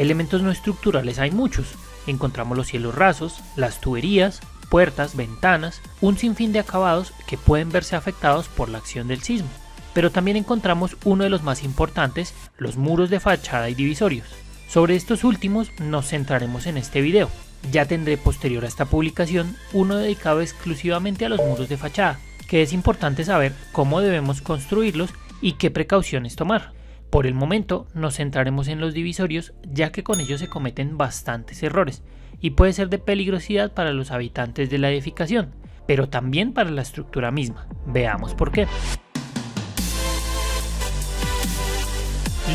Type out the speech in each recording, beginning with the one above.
Elementos no estructurales hay muchos. Encontramos los cielos rasos, las tuberías, puertas, ventanas, un sinfín de acabados que pueden verse afectados por la acción del sismo. Pero también encontramos uno de los más importantes, los muros de fachada y divisorios. Sobre estos últimos nos centraremos en este video. Ya tendré posterior a esta publicación uno dedicado exclusivamente a los muros de fachada, que es importante saber cómo debemos construirlos y qué precauciones tomar. Por el momento nos centraremos en los divisorios ya que con ellos se cometen bastantes errores y puede ser de peligrosidad para los habitantes de la edificación, pero también para la estructura misma. Veamos por qué.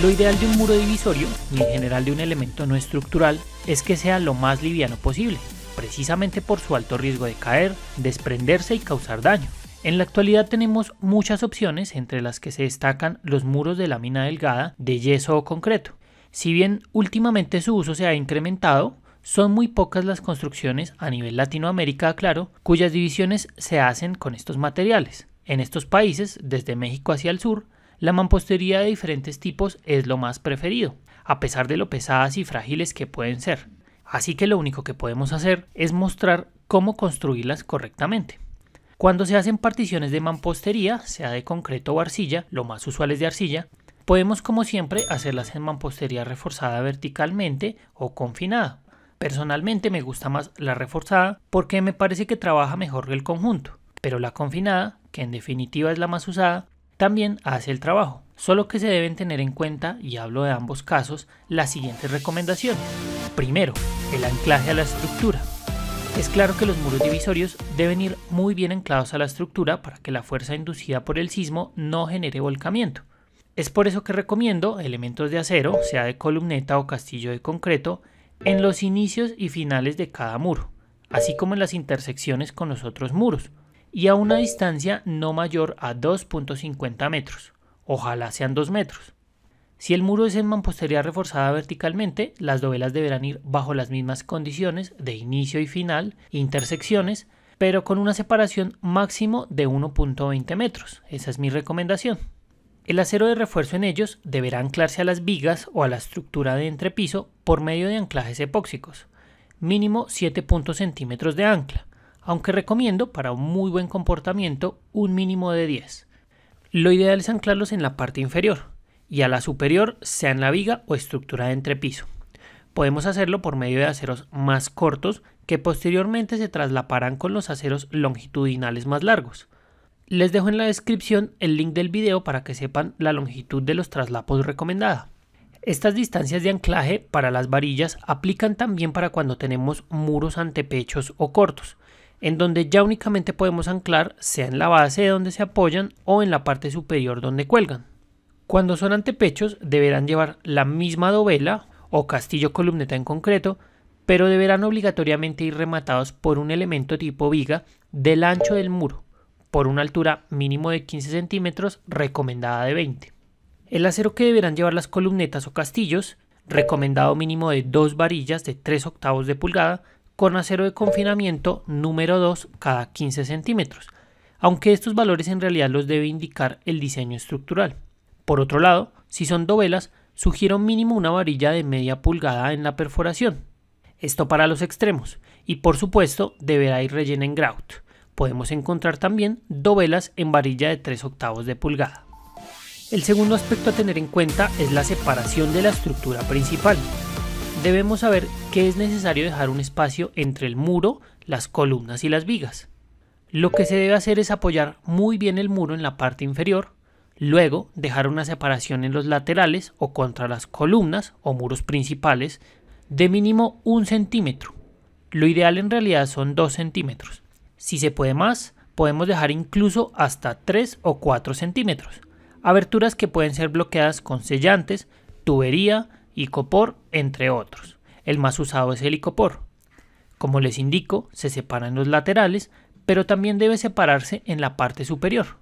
Lo ideal de un muro divisorio, y en general de un elemento no estructural, es que sea lo más liviano posible, precisamente por su alto riesgo de caer, desprenderse y causar daño. En la actualidad tenemos muchas opciones entre las que se destacan los muros de lámina delgada de yeso o concreto. Si bien últimamente su uso se ha incrementado, son muy pocas las construcciones a nivel Latinoamérica, claro, cuyas divisiones se hacen con estos materiales. En estos países, desde México hacia el sur, la mampostería de diferentes tipos es lo más preferido, a pesar de lo pesadas y frágiles que pueden ser. Así que lo único que podemos hacer es mostrar cómo construirlas correctamente. Cuando se hacen particiones de mampostería, sea de concreto o arcilla, lo más usual es de arcilla, podemos como siempre hacerlas en mampostería reforzada verticalmente o confinada. Personalmente me gusta más la reforzada porque me parece que trabaja mejor que el conjunto, pero la confinada, que en definitiva es la más usada, también hace el trabajo, solo que se deben tener en cuenta, y hablo de ambos casos, las siguientes recomendaciones. Primero, el anclaje a la estructura. Es claro que los muros divisorios deben ir muy bien anclados a la estructura para que la fuerza inducida por el sismo no genere volcamiento. Es por eso que recomiendo elementos de acero, sea de columneta o castillo de concreto, en los inicios y finales de cada muro, así como en las intersecciones con los otros muros, y a una distancia no mayor a 2.50 metros, ojalá sean 2 metros, si el muro es en mampostería reforzada verticalmente, las dovelas deberán ir bajo las mismas condiciones de inicio y final, intersecciones, pero con una separación máximo de 1.20 metros. Esa es mi recomendación. El acero de refuerzo en ellos deberá anclarse a las vigas o a la estructura de entrepiso por medio de anclajes epóxicos, mínimo 7 centímetros de ancla, aunque recomiendo para un muy buen comportamiento un mínimo de 10. Lo ideal es anclarlos en la parte inferior, y a la superior, sea en la viga o estructura de entrepiso. Podemos hacerlo por medio de aceros más cortos que posteriormente se traslaparán con los aceros longitudinales más largos. Les dejo en la descripción el link del video para que sepan la longitud de los traslapos recomendada. Estas distancias de anclaje para las varillas aplican también para cuando tenemos muros antepechos o cortos, en donde ya únicamente podemos anclar sea en la base donde se apoyan o en la parte superior donde cuelgan. Cuando son antepechos deberán llevar la misma dovela o castillo columneta en concreto, pero deberán obligatoriamente ir rematados por un elemento tipo viga del ancho del muro, por una altura mínimo de 15 centímetros recomendada de 20. El acero que deberán llevar las columnetas o castillos, recomendado mínimo de dos varillas de 3 octavos de pulgada, con acero de confinamiento número 2 cada 15 centímetros, aunque estos valores en realidad los debe indicar el diseño estructural. Por otro lado, si son dovelas, sugiero mínimo una varilla de media pulgada en la perforación. Esto para los extremos, y por supuesto deberá ir rellena en grout. Podemos encontrar también dovelas en varilla de 3 octavos de pulgada. El segundo aspecto a tener en cuenta es la separación de la estructura principal. Debemos saber que es necesario dejar un espacio entre el muro, las columnas y las vigas. Lo que se debe hacer es apoyar muy bien el muro en la parte inferior Luego, dejar una separación en los laterales o contra las columnas o muros principales de mínimo un centímetro. Lo ideal en realidad son 2 centímetros. Si se puede más, podemos dejar incluso hasta 3 o 4 centímetros. Aberturas que pueden ser bloqueadas con sellantes, tubería, y icopor, entre otros. El más usado es el icopor. Como les indico, se separa en los laterales, pero también debe separarse en la parte superior.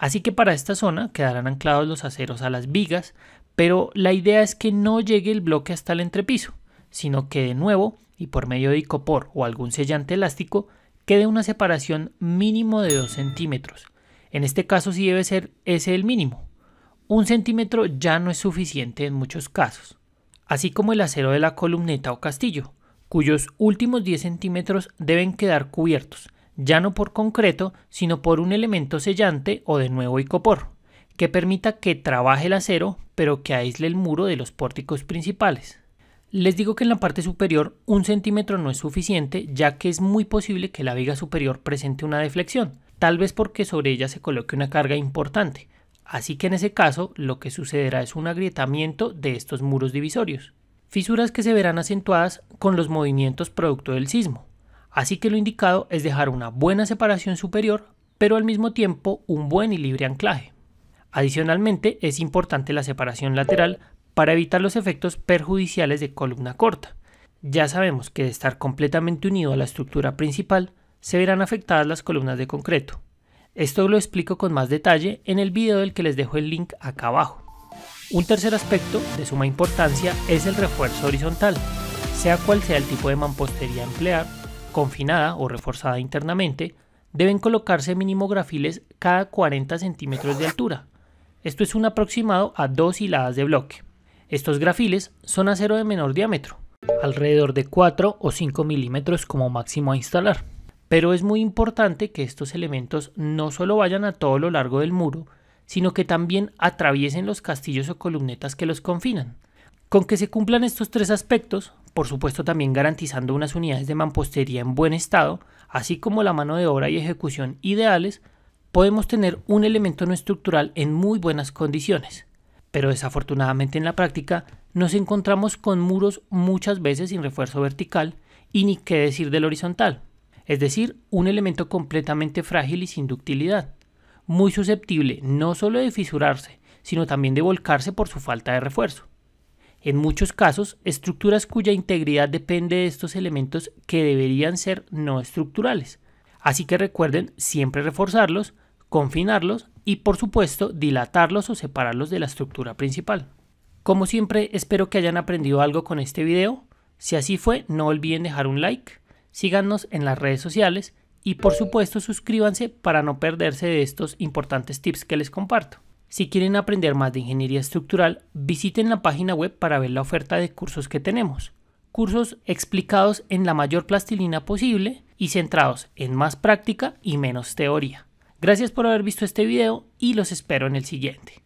Así que para esta zona quedarán anclados los aceros a las vigas, pero la idea es que no llegue el bloque hasta el entrepiso, sino que de nuevo, y por medio de icopor o algún sellante elástico, quede una separación mínimo de 2 centímetros. En este caso sí debe ser ese el mínimo. Un centímetro ya no es suficiente en muchos casos, así como el acero de la columneta o castillo, cuyos últimos 10 centímetros deben quedar cubiertos, ya no por concreto, sino por un elemento sellante o de nuevo icopor, que permita que trabaje el acero, pero que aísle el muro de los pórticos principales. Les digo que en la parte superior un centímetro no es suficiente, ya que es muy posible que la viga superior presente una deflexión, tal vez porque sobre ella se coloque una carga importante, así que en ese caso lo que sucederá es un agrietamiento de estos muros divisorios, fisuras que se verán acentuadas con los movimientos producto del sismo. Así que lo indicado es dejar una buena separación superior, pero al mismo tiempo un buen y libre anclaje. Adicionalmente, es importante la separación lateral para evitar los efectos perjudiciales de columna corta. Ya sabemos que de estar completamente unido a la estructura principal, se verán afectadas las columnas de concreto. Esto lo explico con más detalle en el video del que les dejo el link acá abajo. Un tercer aspecto de suma importancia es el refuerzo horizontal. Sea cual sea el tipo de mampostería a emplear, confinada o reforzada internamente, deben colocarse mínimo grafiles cada 40 centímetros de altura. Esto es un aproximado a dos hiladas de bloque. Estos grafiles son acero de menor diámetro, alrededor de 4 o 5 milímetros como máximo a instalar. Pero es muy importante que estos elementos no solo vayan a todo lo largo del muro, sino que también atraviesen los castillos o columnetas que los confinan. Con que se cumplan estos tres aspectos, por supuesto también garantizando unas unidades de mampostería en buen estado, así como la mano de obra y ejecución ideales, podemos tener un elemento no estructural en muy buenas condiciones. Pero desafortunadamente en la práctica nos encontramos con muros muchas veces sin refuerzo vertical y ni qué decir del horizontal, es decir, un elemento completamente frágil y sin ductilidad, muy susceptible no solo de fisurarse, sino también de volcarse por su falta de refuerzo en muchos casos, estructuras cuya integridad depende de estos elementos que deberían ser no estructurales. Así que recuerden siempre reforzarlos, confinarlos y por supuesto dilatarlos o separarlos de la estructura principal. Como siempre, espero que hayan aprendido algo con este video. Si así fue, no olviden dejar un like, síganos en las redes sociales y por supuesto suscríbanse para no perderse de estos importantes tips que les comparto. Si quieren aprender más de ingeniería estructural, visiten la página web para ver la oferta de cursos que tenemos. Cursos explicados en la mayor plastilina posible y centrados en más práctica y menos teoría. Gracias por haber visto este video y los espero en el siguiente.